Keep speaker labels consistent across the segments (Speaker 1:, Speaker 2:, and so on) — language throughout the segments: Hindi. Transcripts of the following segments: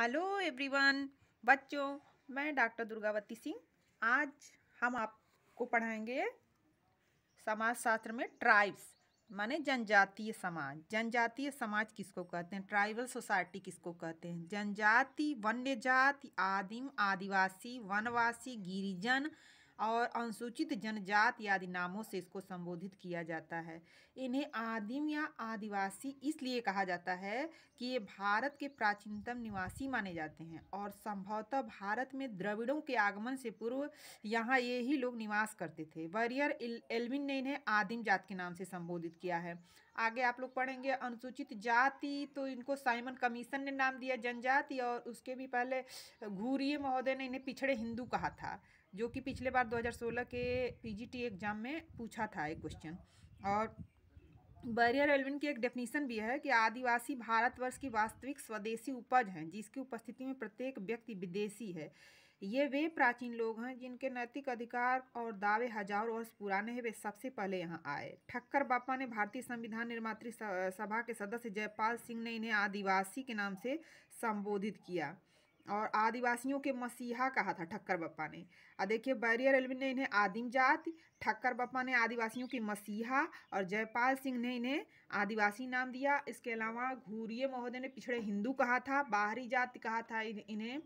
Speaker 1: हेलो एवरीवन बच्चों मैं डॉक्टर दुर्गावती सिंह आज हम आपको पढ़ाएंगे समाज शास्त्र में ट्राइब्स माने जनजातीय समाज जनजातीय समाज किसको कहते हैं ट्राइबल सोसाइटी किसको कहते हैं जनजाति वन्य जाति आदिम आदिवासी वनवासी गिरिजन और अनुसूचित जनजात आदि नामों से इसको संबोधित किया जाता है इन्हें आदिम या आदिवासी इसलिए कहा जाता है कि ये भारत के प्राचीनतम निवासी माने जाते हैं और संभवतः भारत में द्रविड़ों के आगमन से पूर्व यहाँ ये ही लोग निवास करते थे वरियर एलविन ने इन्हें आदिम जात के नाम से संबोधित किया है आगे आप लोग पढ़ेंगे अनुसूचित जाति तो इनको साइमन कमीशन ने नाम दिया जनजाति और उसके भी पहले घूरिए महोदय ने इन्हें पिछड़े हिंदू कहा था जो कि पिछले बार 2016 के पीजीटी एग्ज़ाम में पूछा था एक क्वेश्चन और बैरियर एलविन की एक डेफिनेशन भी है कि आदिवासी भारतवर्ष की वास्तविक स्वदेशी उपज हैं जिसकी उपस्थिति में प्रत्येक व्यक्ति विदेशी है ये वे प्राचीन लोग हैं जिनके नैतिक अधिकार और दावे हजारों वर्ष पुराने हैं वे सबसे पहले यहाँ आए ठक्कर बापा ने भारतीय संविधान निर्मात्री सभा के सदस्य जयपाल सिंह ने इन्हें आदिवासी के नाम से संबोधित किया और आदिवासियों के मसीहा कहा था ठक्कर बप्पा ने और देखिए बैरियर एलविन ने इन्हें आदिम जाति ठक्कर बप्पा ने आदिवासियों की मसीहा और जयपाल सिंह ने इन्हें आदिवासी नाम दिया इसके अलावा घूरिए महोदय ने पिछड़े हिंदू कहा था बाहरी जाति कहा था इन्हें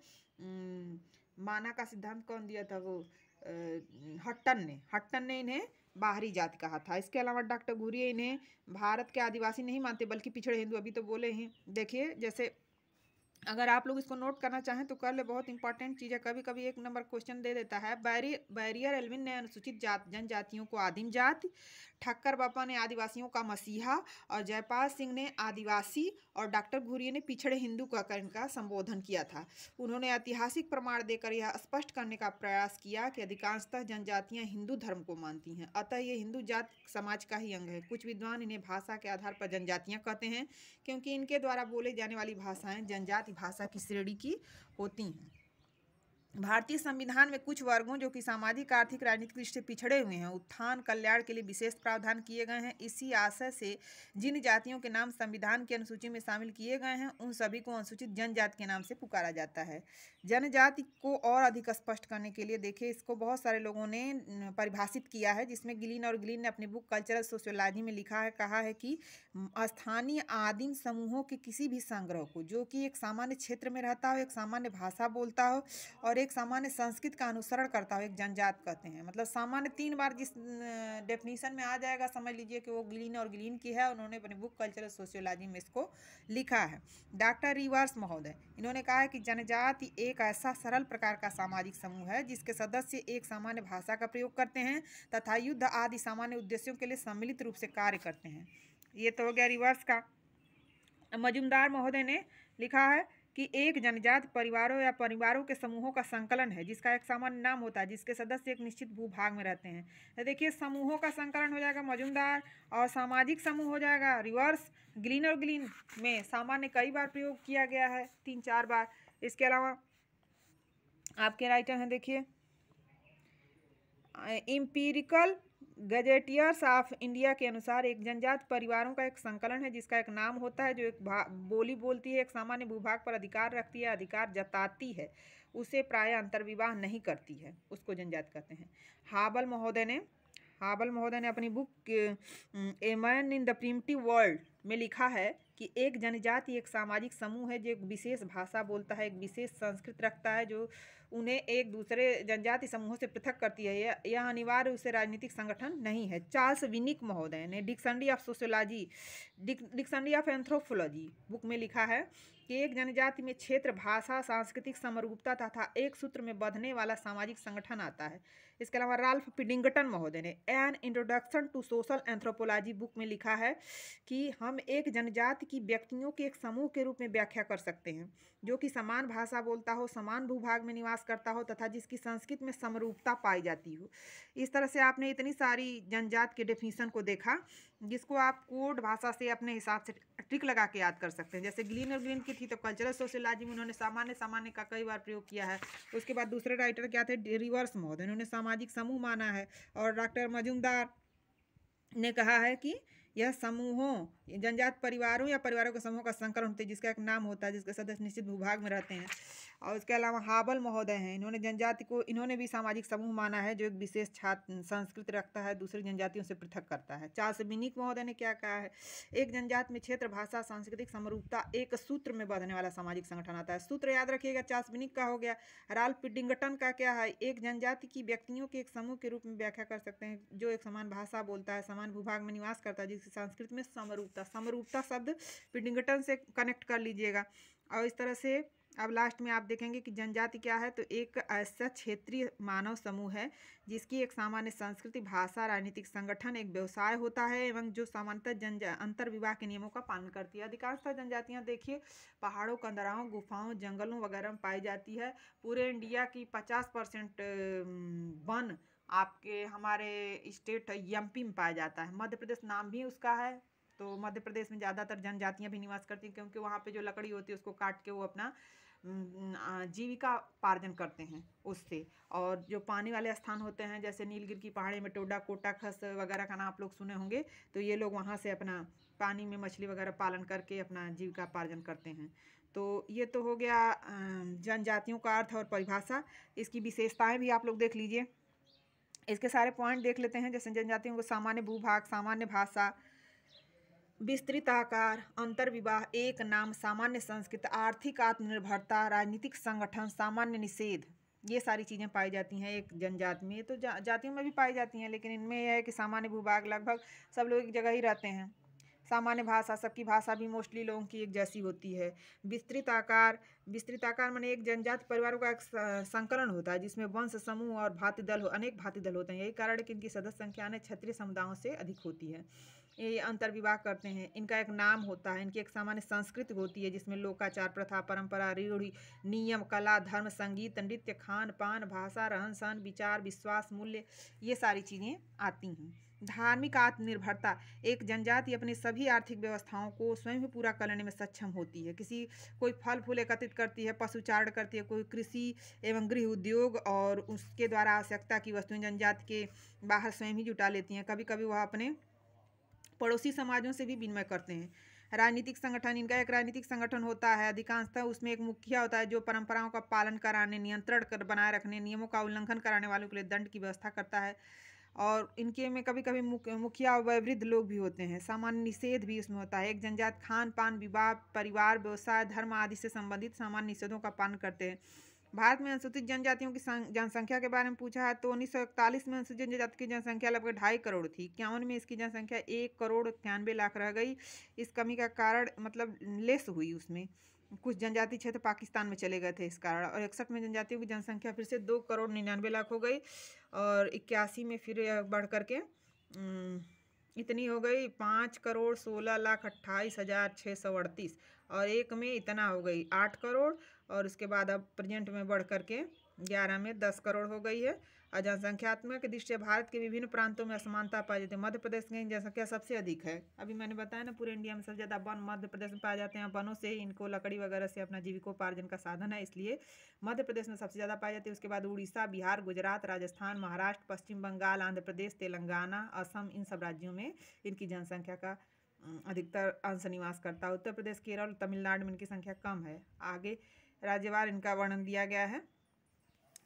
Speaker 1: माना का सिद्धांत कौन दिया था वो हट्टन ने हट्टन ने इन्हें बाहरी जाति कहा था इसके अलावा डॉक्टर घूरिए इन्हें भारत के आदिवासी नहीं मानते बल्कि पिछड़े हिंदू अभी तो बोले हैं देखिए जैसे अगर आप लोग इसको नोट करना चाहें तो कर ले बहुत इंपॉर्टेंट चीज़ है कभी कभी एक नंबर क्वेश्चन दे देता है बैरी बैरियर एलविन ने अनुसूचित जात जनजातियों को आदिम जात ठक्कर बापा ने आदिवासियों का मसीहा और जयपाल सिंह ने आदिवासी और डॉक्टर घूरिए ने पिछड़े हिंदू कहकर इनका संबोधन किया था उन्होंने ऐतिहासिक प्रमाण देकर यह स्पष्ट करने का प्रयास किया कि अधिकांशतः जनजातियाँ हिंदू धर्म को मानती हैं अतः ये हिंदू जात समाज का ही अंग है कुछ विद्वान इन्हें भाषा के आधार पर जनजातियाँ कहते हैं क्योंकि इनके द्वारा बोले जाने वाली भाषाएँ जनजाति भाषा की श्रेणी की होती हैं भारतीय संविधान में कुछ वर्गों जो कि सामाजिक आर्थिक राजनीतिक दृष्टि से पिछड़े हुए हैं उत्थान कल्याण के लिए विशेष प्रावधान किए गए हैं इसी आशय से जिन जातियों के नाम संविधान की अनुसूची में शामिल किए गए हैं उन सभी को अनुसूचित जनजाति के नाम से पुकारा जाता है जनजाति को और अधिक स्पष्ट करने के लिए देखिए इसको बहुत सारे लोगों ने परिभाषित किया है जिसमें गिलीन और गिलीन ने अपनी बुक कल्चरल सोशियोलॉजी में लिखा है कहा है कि स्थानीय आदिम समूहों के किसी भी संग्रह को जो कि एक सामान्य क्षेत्र में रहता हो एक सामान्य भाषा बोलता हो और एक सामान्य संस्कृत का अनुसरण करता हो एक जनजात कहते हैं मतलब सामान्य तीन बार जिस डेफिनेशन में आ जाएगा समझ लीजिए कि वो ग्लीन और ग्लीन की है उन्होंने अपनी बुक कल्चरल सोशियोलॉजी में इसको लिखा है डॉक्टर रिवर्स महोदय इन्होंने कहा है कि जनजाति एक ऐसा सरल प्रकार का सामाजिक समूह है जिसके सदस्य एक सामान्य भाषा का प्रयोग करते हैं तथा युद्ध आदि सामान्य उद्देश्यों के लिए सम्मिलित रूप से कार्य करते हैं ये तो हो गया रिवर्स का मजुमदार महोदय ने लिखा है कि एक जनजात परिवारों या परिवारों के समूहों का संकलन है जिसका एक सामान्य नाम होता है जिसके सदस्य एक निश्चित भूभाग में रहते हैं तो देखिए समूहों का संकलन हो जाएगा मजुमदार और सामाजिक समूह हो जाएगा रिवर्स ग्रीन और ग्रीन में सामान्य कई बार प्रयोग किया गया है तीन चार बार इसके अलावा आपके राइटर हैं देखिए इम्पीरिकल गजेटियर्स ऑफ इंडिया के अनुसार एक जनजात परिवारों का एक संकलन है जिसका एक नाम होता है जो एक बोली बोलती है एक सामान्य भूभाग पर अधिकार रखती है अधिकार जताती है उसे प्राय अंतर्विवाह नहीं करती है उसको जनजात कहते हैं हाबल महोदय ने हाबल महोदय ने अपनी book a man in the primitive world में लिखा है कि एक जनजाति एक सामाजिक समूह है जो एक विशेष भाषा बोलता है एक विशेष संस्कृत रखता है जो उन्हें एक दूसरे जनजाति समूहों से पृथक करती है यह अनिवार्य उसे राजनीतिक संगठन नहीं है चार्ल्स विनिक महोदय ने dictionary of sociology dictionary of anthropology book में लिखा है एक जनजाति में क्षेत्र भाषा सांस्कृतिक समरूपता तथा एक सूत्र में बधने वाला सामाजिक संगठन आता है इसके अलावा राल्फ पिडिंगटन महोदय ने an introduction to social anthropology book में लिखा है कि हम एक जनजाति की व्यक्तियों के एक समूह के रूप में व्याख्या कर सकते हैं जो कि समान भाषा बोलता हो समान भूभाग में निवास करता हो तथा जिसकी संस्कृत में समरूपता पाई जाती हो इस तरह से आपने इतनी सारी जनजात के डेफिनेशन को देखा जिसको आप कोड भाषा से अपने हिसाब से ट्रिक लगा के याद कर सकते हैं जैसे ग्लीन और ग्रीन की थी तो कल्चरल सोशियोलॉजी में उन्होंने सामान्य सामान्य का कई बार प्रयोग किया है उसके बाद दूसरे राइटर क्या थे रिवर्स मोद उन्होंने सामाजिक समूह माना है और डॉक्टर मजुमदार ने कहा है कि यह समूहों जनजात परिवारों या परिवारों के समूह का संकलन होते हैं जिसका एक नाम होता है जिसके सदस्य निश्चित भूभाग में रहते हैं और उसके अलावा हाबल महोदय हैं इन्होंने जनजाति को इन्होंने भी सामाजिक समूह माना है जो एक विशेष छात्र संस्कृति रखता है दूसरी जनजातियों से पृथक करता है चार्ल्स महोदय ने क्या कहा है एक जनजात में क्षेत्र भाषा सांस्कृतिक समरूपता एक सूत्र में बांधने वाला सामाजिक संगठन आता है सूत्र याद रखिएगा चार्ल्स का हो गया राल पिडिंगटन का क्या है एक जनजाति की व्यक्तियों के एक समूह के रूप में व्याख्या कर सकते हैं जो एक समान भाषा बोलता है समान भूभाग में निवास करता है जिसकी संस्कृति में समरूप समरूपता समरूपता शब्द पिंडिंगटन से कनेक्ट कर लीजिएगा और इस तरह से अब लास्ट में आप देखेंगे कि जनजाति क्या है तो एक ऐसा क्षेत्रीय मानव समूह है जिसकी एक सामान्य संस्कृति भाषा राजनीतिक संगठन एक व्यवसाय होता है एवं जो सामान्यतः जन अंतर विवाह के नियमों का पालन करती है अधिकांशतः तो जनजातियां देखिए पहाड़ों कंदराओं गुफाओं जंगलों वगैरह में पाई जाती है पूरे इंडिया की पचास परसेंट वन आपके हमारे स्टेट यमपी में पाया जाता है मध्य प्रदेश नाम भी उसका है तो मध्य प्रदेश में ज़्यादातर जनजातियाँ भी निवास करती हैं क्योंकि वहाँ पे जो लकड़ी होती है उसको काट के वो अपना जीविका पार्जन करते हैं उससे और जो पानी वाले स्थान होते हैं जैसे नीलगिर की पहाड़ी में टोडा कोटा खस वगैरह का नाम आप लोग सुने होंगे तो ये लोग वहाँ से अपना पानी में मछली वगैरह पालन करके अपना जीविका पार्जन करते हैं तो ये तो हो गया जनजातियों का अर्थ और परिभाषा इसकी विशेषताएँ भी आप लोग देख लीजिए इसके सारे पॉइंट देख लेते हैं जैसे जनजातियों को सामान्य भूभाग सामान्य भाषा विस्तृत आकार अंतर्विवाह एक नाम सामान्य संस्कृत आर्थिक आत्मनिर्भरता राजनीतिक संगठन सामान्य निषेध ये सारी चीज़ें पाई जाती हैं एक जनजाति में तो जा, जातियों में भी पाई जाती हैं लेकिन इनमें यह है कि सामान्य भूभाग लगभग सब लोग एक जगह ही रहते हैं सामान्य भाषा सबकी भाषा भी मोस्टली लोगों की एक जैसी होती है विस्तृत आकार विस्तृत आकार मैंने एक जनजाति परिवारों का एक संकलन होता है जिसमें वंश समूह और भातृदल दल अनेक भातृदल दल होते हैं यही कारण है कि इनकी सदस्य संख्या अनेक क्षेत्रीय समुदायों से अधिक होती है ये अंतर्विवाह करते हैं इनका एक नाम होता है इनकी एक सामान्य संस्कृति होती है जिसमें लोकाचार प्रथा परंपरा रूढ़ी नियम कला धर्म संगीत नृत्य खान पान भाषा रहन सहन विचार विश्वास मूल्य ये सारी चीज़ें आती हैं धार्मिक आत्मनिर्भरता एक जनजाति अपनी सभी आर्थिक व्यवस्थाओं को स्वयं ही पूरा करने में सक्षम होती है किसी कोई फल फूल एकत्रित करती है पशुचारण करती है कोई कृषि एवं गृह उद्योग और उसके द्वारा आवश्यकता की वस्तुएं जनजाति के बाहर स्वयं ही जुटा लेती हैं कभी कभी वह अपने पड़ोसी समाजों से भी विनिमय करते हैं राजनीतिक संगठन इनका एक राजनीतिक संगठन होता है अधिकांशतः तो उसमें एक मुखिया होता है जो परंपराओं का पालन कराने नियंत्रण कर बनाए रखने नियमों का उल्लंघन कराने वालों के लिए दंड की व्यवस्था करता है और इनके में कभी कभी मुखिया और वयोवृद्ध लोग भी होते हैं सामान्य निषेध भी इसमें होता है एक जनजात खान पान विवाह परिवार व्यवसाय धर्म आदि से संबंधित सामान्य निषेधों का पालन करते हैं भारत में अनुसूचित जनजातियों की जनसंख्या के बारे में पूछा है तो उन्नीस सौ इकतालीस में अनुसूचित जनजाति की जनसंख्या लगभग ढाई करोड़ थी इक्यावन में इसकी जनसंख्या एक करोड़ इक्यानवे लाख रह गई इस कमी का कारण मतलब लेस हुई उसमें कुछ जनजाति क्षेत्र पाकिस्तान में चले गए थे इस कारण और इकसठ में जनजातियों की जनसंख्या फिर से दो करोड़ निन्यानवे लाख हो गई और इक्यासी में फिर बढ़ करके इतनी हो गई पाँच करोड़ सोलह लाख अट्ठाईस हज़ार छः सौ अड़तीस और एक में इतना हो गई आठ करोड़ और उसके बाद अब प्रेजेंट में बढ़ करके ग्यारह में दस करोड़ हो गई है और जनसंख्यात्मक दृष्टि भारत के विभिन्न प्रांतों में असमानता पाई जाती है मध्य प्रदेश की जनसंख्या सबसे अधिक है अभी मैंने बताया ना पूरे इंडिया में सबसे ज़्यादा वन मध्य प्रदेश में पाए जाते हैं वनों से ही इनको लकड़ी वगैरह से अपना जीविकोपार्जन का साधन है इसलिए मध्य प्रदेश में सबसे ज़्यादा पाई जाती है उसके बाद उड़ीसा बिहार गुजरात राजस्थान महाराष्ट्र पश्चिम बंगाल आंध्र प्रदेश तेलंगाना असम इन सब राज्यों में इनकी जनसंख्या का अधिकतर अंश निवास करता है उत्तर प्रदेश केरल तमिलनाडु में इनकी संख्या कम है आगे राज्यवार इनका वर्णन दिया गया है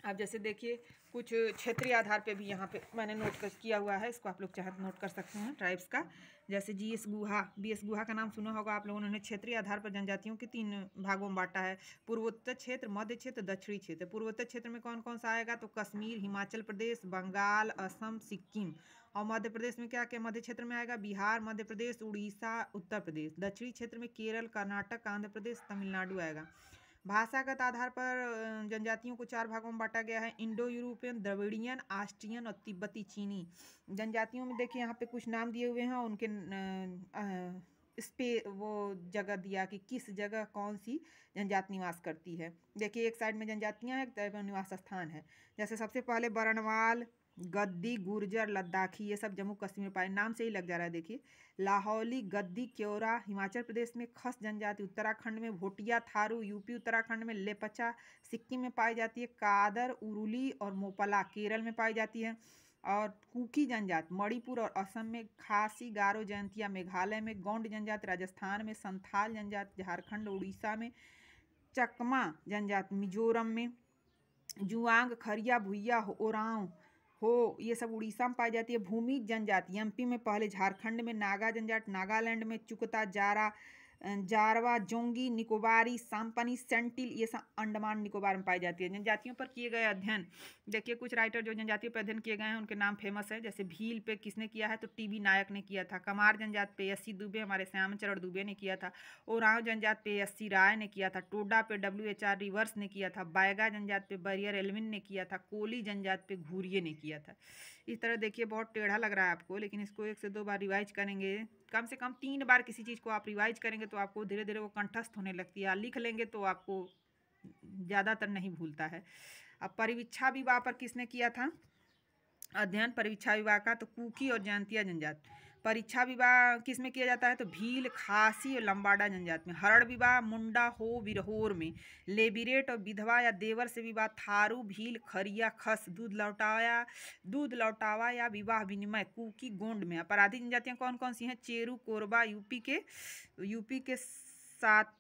Speaker 1: आप जैसे देखिए कुछ क्षेत्रीय आधार पे भी यहाँ पे मैंने नोट कर किया हुआ है इसको आप लोग चाहे नोट तो कर सकते हैं ट्राइब्स का जैसे जी एस गुहा बी एस गुहा का नाम सुना होगा आप लोगों ने क्षेत्रीय आधार पर जनजातियों के तीन भागों में बांटा है पूर्वोत्तर क्षेत्र मध्य क्षेत्र दक्षिणी क्षेत्र पूर्वोत्तर क्षेत्र में कौन कौन सा आएगा तो कश्मीर हिमाचल प्रदेश बंगाल असम सिक्किम और मध्य प्रदेश में क्या क्या मध्य क्षेत्र में आएगा बिहार मध्य प्रदेश उड़ीसा उत्तर प्रदेश दक्षिणी क्षेत्र में केरल कर्नाटक आंध्र प्रदेश तमिलनाडु आएगा भाषागत आधार पर जनजातियों को चार भागों में बांटा गया है इंडो यूरोपियन द्रविड़ियन आस्ट्रियन और तिब्बती चीनी जनजातियों में देखिए यहाँ पे कुछ नाम दिए हुए हैं उनके स्पे वो जगह दिया कि किस जगह कौन सी जनजाति निवास करती है देखिए एक साइड में जनजातियाँ हैं एक निवास स्थान है जैसे सबसे पहले बरनवाल गद्दी गुर्जर लद्दाखी ये सब जम्मू कश्मीर में पाए नाम से ही लग जा रहा है देखिए लाहौली गद्दी क्योरा हिमाचल प्रदेश में खस जनजाति उत्तराखंड में भोटिया थारू यूपी उत्तराखंड में लेपचा सिक्किम में पाई जाती है कादर उरुली और मोपला केरल में पाई जाती है और कुकी जनजात मणिपुर और असम में खासी गारो जयंतिया मेघालय में गौंड जनजात राजस्थान में संथाल जनजात झारखंड उड़ीसा में चकमा जनजात मिजोरम में जुआंग खरिया भुइया ओरांव हो ये सब उड़ीसा में पाई जाती है भूमि जनजाति एमपी में पहले झारखंड में नागा जनजाट नागालैंड में चुकता जारा जारवा जोंगी निकोबारी सांपनी सेंटिल ये सब अंडमान निकोबार में पाई जाती है जनजातियों पर किए गए अध्ययन देखिए कुछ राइटर जो जनजातियों पर अध्ययन किए गए हैं उनके नाम फेमस है जैसे भील पे किसने किया है तो टी बी नायक ने किया था कमार जनजात पे एस सी दुबे हमारे श्यामचरण दुबे ने किया था ओराव जनजात पे एस सी राय ने किया था टोडा पे डब्ल्यू एच आर रिवर्स ने किया था बायगा जनजात पे बैरियर एलविन ने किया था कोली जनजात पे घूरिए ने किया था इस तरह देखिए बहुत टेढ़ा लग रहा है आपको लेकिन इसको एक से दो बार रिवाइज करेंगे कम से कम तीन बार किसी चीज़ को आप रिवाइज करेंगे तो आपको धीरे धीरे वो कंठस्थ होने लगती है लिख लेंगे तो आपको ज़्यादातर नहीं भूलता है अब परिवीक्षा विवाह पर किसने किया था अध्ययन परिवीक्षा विवाह का तो कुकी और जयंतिया जनजाति परीक्षा विवाह किस में किया जाता है तो भील खासी और लंबाडा जनजाति में हरण विवाह मुंडा हो विरहोर में लेबिरेट और विधवा या देवर से विवाह थारू भील खरिया खस दूध लौटाया दूध लौटावा या विवाह विनिमय कुकी गोंड में अपराधी जनजातियाँ कौन कौन सी हैं चेरू कोरबा यूपी के यूपी के सात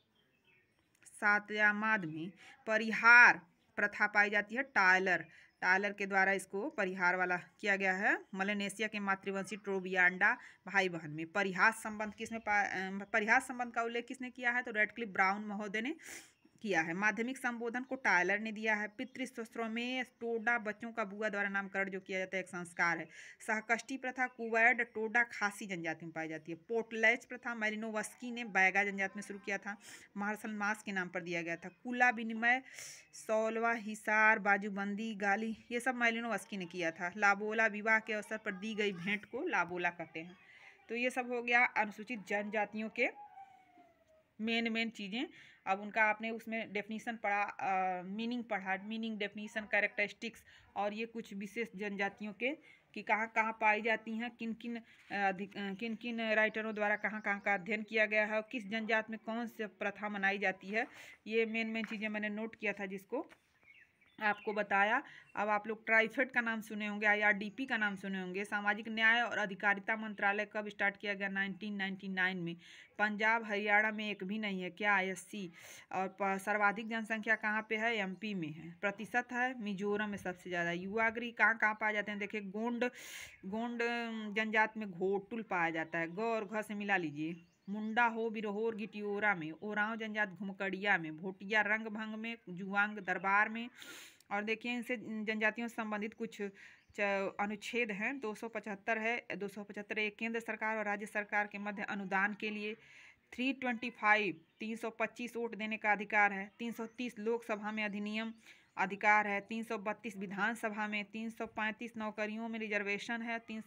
Speaker 1: सातयामाद में परिहार प्रथा पाई जाती है टायलर टालर के द्वारा इसको परिहार वाला किया गया है मलेनेशिया के मातृवंशी ट्रोबियांडा भाई बहन में परिहास संबंध किसने परिहास संबंध का उल्लेख किसने किया है तो रेडक्लिप ब्राउन महोदय ने किया है माध्यमिक संबोधन को टायलर ने दिया है पितृस्त्रों में टोडा बच्चों का बुआ द्वारा नामकरण जो किया जाता है एक संस्कार है सहकष्टी प्रथा कुवैड टोडा खासी जनजाति में पाई जाती है पोटलैच प्रथा मैरिनोवस्की ने बैगा जनजाति में शुरू किया था मार्शल मास के नाम पर दिया गया था कुला विनिमय सोलवा हिसार बाजूबंदी गाली ये सब मैलिनोवस्की ने किया था लाबोला विवाह के अवसर पर दी गई भेंट को लाबोला कहते हैं तो ये सब हो गया अनुसूचित जनजातियों के मेन मेन चीज़ें अब उनका आपने उसमें डेफिनीसन पढ़ा मीनिंग पढ़ा मीनिंग डेफिनीसन कैरेक्टरिस्टिक्स और ये कुछ विशेष जनजातियों के कि कहाँ कहाँ पाई जाती हैं किन किन किन किन राइटरों द्वारा कहाँ कहाँ का अध्ययन किया गया है और किस जनजात में कौन से प्रथा मनाई जाती है ये मेन मेन चीज़ें मैंने नोट किया था जिसको आपको बताया अब आप लोग ट्राइफेड का नाम सुने होंगे आईआरडीपी का नाम सुने होंगे सामाजिक न्याय और अधिकारिता मंत्रालय कब स्टार्ट किया गया 1999 में पंजाब हरियाणा में एक भी नहीं है क्या आईएससी और सर्वाधिक जनसंख्या कहाँ पे है एमपी में है प्रतिशत है मिजोरम में सबसे ज़्यादा युवागृह कहाँ कहाँ पाए जाते हैं देखिए गोंड गोंड जनजात में घोटुल पाया जाता है ग और घ से मिला लीजिए मुंडा हो बिरहोर गिटियोरा में ओराव जनजात घुमकड़िया में भोटिया रंग भंग में जुआंग दरबार में और देखिए इनसे जनजातियों से संबंधित कुछ अनुच्छेद हैं 275 है 275 एक केंद्र सरकार और राज्य सरकार के मध्य अनुदान के लिए 325 325 वोट देने का अधिकार है 330 लोकसभा में अधिनियम अधिकार है बत्तीस विधानसभा में पैंतीस नौकरियों में रिजर्वेशन है तीन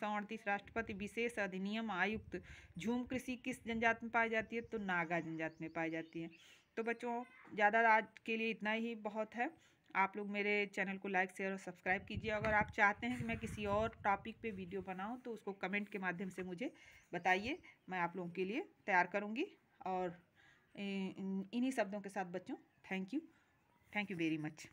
Speaker 1: राष्ट्रपति विशेष अधिनियम आयुक्त झूम कृषि किस जनजाति में पाई जाती है तो नागा जनजाति में पाई जाती है तो बच्चों ज़्यादा आज के लिए इतना ही बहुत है आप लोग मेरे चैनल को लाइक शेयर और सब्सक्राइब कीजिए अगर आप चाहते हैं कि मैं किसी और टॉपिक पे वीडियो बनाऊं तो उसको कमेंट के माध्यम से मुझे बताइए मैं आप लोगों के लिए तैयार करूंगी और इन्हीं शब्दों के साथ बच्चों thank you thank you very much